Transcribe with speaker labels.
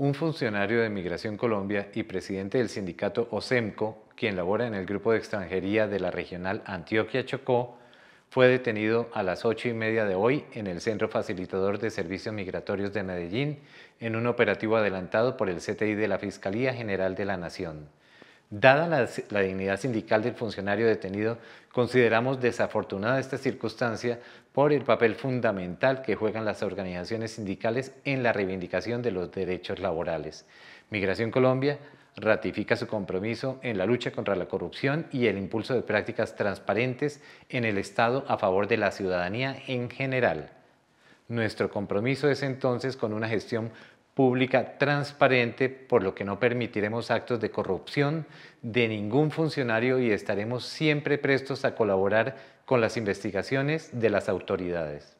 Speaker 1: un funcionario de Migración Colombia y presidente del sindicato OSEMCO, e quien labora en el grupo de extranjería de la regional Antioquia-Chocó, fue detenido a las ocho y media de hoy en el Centro Facilitador de Servicios Migratorios de Medellín en un operativo adelantado por el CTI de la Fiscalía General de la Nación. Dada la, dignidad sindical del funcionario detenido, consideramos desafortunada esta circunstancia por el papel fundamental que juegan las organizaciones sindicales en la reivindicación de los derechos laborales. Migración Colombia ratifica su compromiso en la lucha contra la corrupción y el impulso de prácticas transparentes en el Estado a favor de la ciudadanía en general. Nuestro compromiso es entonces con una gestión pública transparente, por lo que no permitiremos actos de corrupción de ningún funcionario y estaremos siempre prestos a colaborar con las investigaciones de las autoridades.